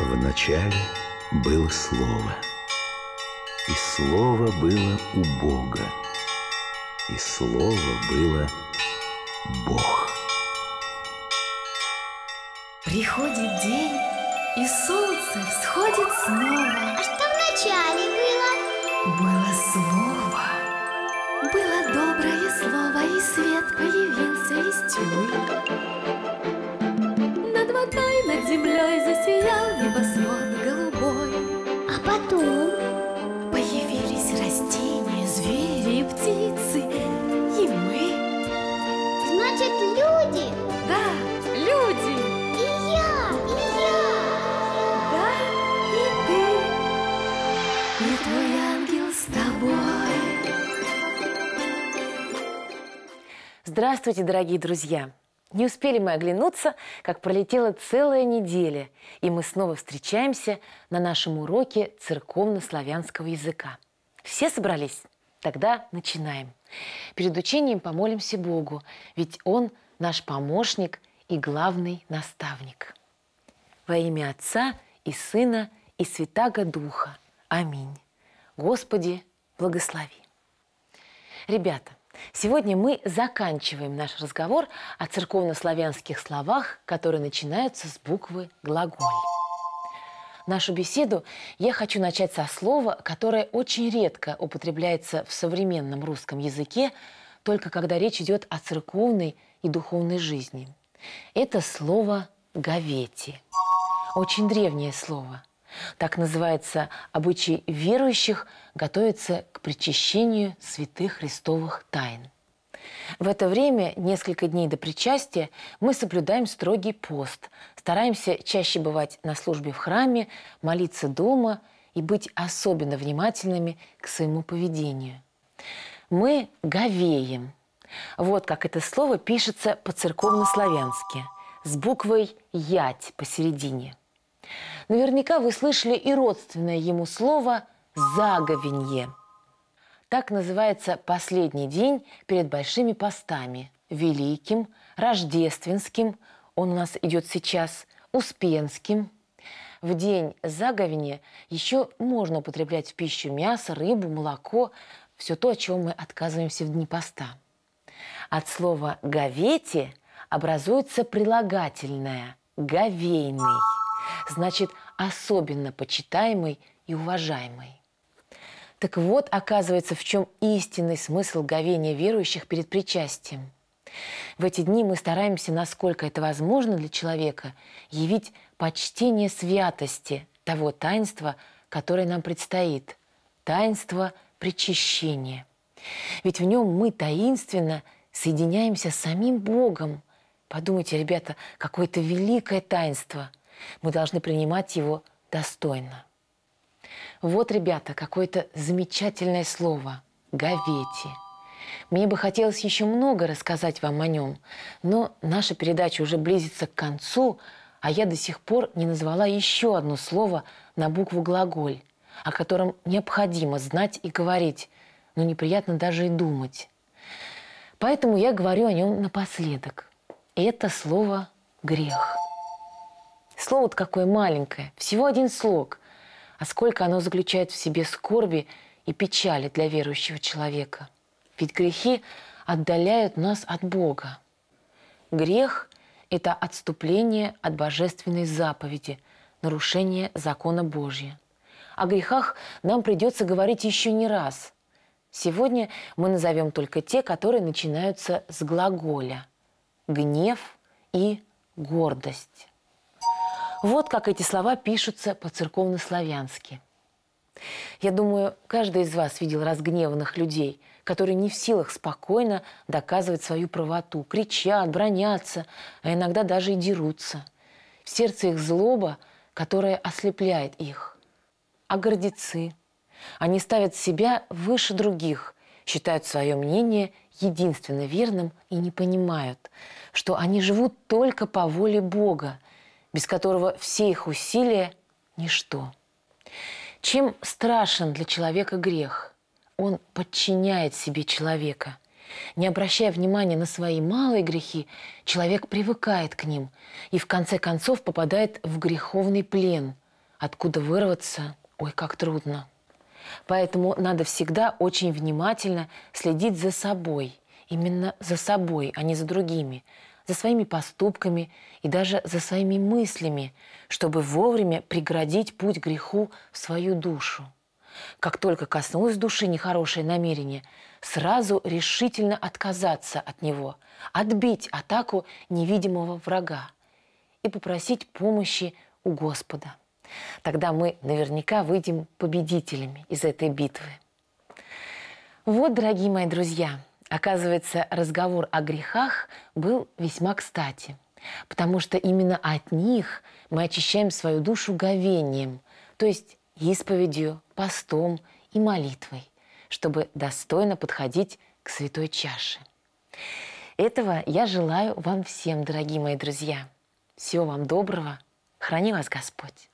В начале было слово, и слово было у Бога, и слово было Бог. Приходит день, и солнце всходит снова. А что в начале было? Было слово. Было доброе слово, и свет появился из тьмы. Здравствуйте, дорогие друзья! Не успели мы оглянуться, как пролетела целая неделя, и мы снова встречаемся на нашем уроке церковно-славянского языка. Все собрались? Тогда начинаем. Перед учением помолимся Богу, ведь Он наш помощник и главный наставник. Во имя Отца и Сына и Святаго Духа. Аминь. Господи, благослови. Ребята, Сегодня мы заканчиваем наш разговор о церковнославянских словах, которые начинаются с буквы глаголь. Нашу беседу я хочу начать со слова, которое очень редко употребляется в современном русском языке, только когда речь идет о церковной и духовной жизни. Это слово «гавети». Очень древнее слово – так называется обычай верующих готовиться к причащению святых христовых тайн. В это время, несколько дней до причастия, мы соблюдаем строгий пост, стараемся чаще бывать на службе в храме, молиться дома и быть особенно внимательными к своему поведению. Мы говеем. Вот как это слово пишется по-церковнославянски, с буквой «ять» посередине – Наверняка вы слышали и родственное ему слово «заговенье». Так называется последний день перед большими постами. Великим, Рождественским, он у нас идет сейчас, Успенским. В день заговения еще можно употреблять в пищу мясо, рыбу, молоко, все то, о чем мы отказываемся в дни поста. От слова «говете» образуется прилагательное «говейный» значит особенно почитаемый и уважаемый. Так вот, оказывается, в чем истинный смысл говения верующих перед причастием. В эти дни мы стараемся, насколько это возможно для человека, явить почтение святости того таинства, которое нам предстоит – таинство причащения. Ведь в нем мы таинственно соединяемся с самим Богом. Подумайте, ребята, какое-то великое таинство – мы должны принимать его достойно. Вот, ребята, какое-то замечательное слово – «гавети». Мне бы хотелось еще много рассказать вам о нем, но наша передача уже близится к концу, а я до сих пор не назвала еще одно слово на букву «глаголь», о котором необходимо знать и говорить, но неприятно даже и думать. Поэтому я говорю о нем напоследок. это слово «грех». Слово-то какое маленькое, всего один слог. А сколько оно заключает в себе скорби и печали для верующего человека. Ведь грехи отдаляют нас от Бога. Грех – это отступление от божественной заповеди, нарушение закона Божьего. О грехах нам придется говорить еще не раз. Сегодня мы назовем только те, которые начинаются с глаголя – гнев и гордость. Вот как эти слова пишутся по-церковно-славянски. Я думаю, каждый из вас видел разгневанных людей, которые не в силах спокойно доказывать свою правоту, кричат, бронятся, а иногда даже и дерутся. В сердце их злоба, которая ослепляет их. А гордецы? Они ставят себя выше других, считают свое мнение единственно верным и не понимают, что они живут только по воле Бога, без которого все их усилия – ничто. Чем страшен для человека грех? Он подчиняет себе человека. Не обращая внимания на свои малые грехи, человек привыкает к ним и в конце концов попадает в греховный плен, откуда вырваться, ой, как трудно. Поэтому надо всегда очень внимательно следить за собой, именно за собой, а не за другими, за своими поступками и даже за своими мыслями, чтобы вовремя преградить путь греху в свою душу. Как только коснулось души нехорошее намерение, сразу решительно отказаться от него, отбить атаку невидимого врага и попросить помощи у Господа. Тогда мы наверняка выйдем победителями из этой битвы. Вот, дорогие мои друзья, Оказывается, разговор о грехах был весьма кстати, потому что именно от них мы очищаем свою душу говением, то есть исповедью, постом и молитвой, чтобы достойно подходить к святой чаше. Этого я желаю вам всем, дорогие мои друзья. Всего вам доброго. Храни вас Господь.